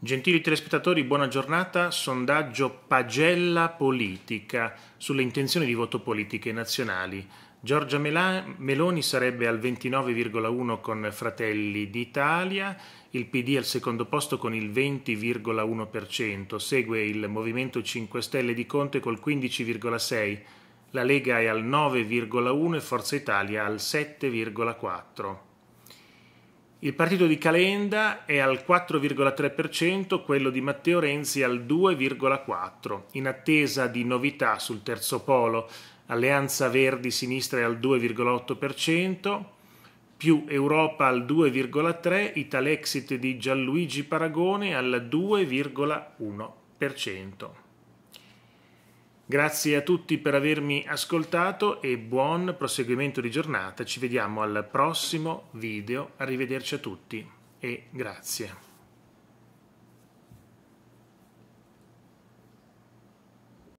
Gentili telespettatori, buona giornata. Sondaggio Pagella Politica sulle intenzioni di voto politiche nazionali. Giorgia Meloni sarebbe al 29,1 con Fratelli d'Italia, il PD al secondo posto con il 20,1%, segue il Movimento 5 Stelle di Conte col 15,6%, la Lega è al 9,1% e Forza Italia al 7,4%. Il partito di Calenda è al 4,3%, quello di Matteo Renzi al 2,4%, in attesa di novità sul terzo polo. Alleanza Verdi Sinistra è al 2,8%, più Europa al 2,3%, Italexit di Gianluigi Paragone al 2,1%. Grazie a tutti per avermi ascoltato e buon proseguimento di giornata. Ci vediamo al prossimo video. Arrivederci a tutti e grazie.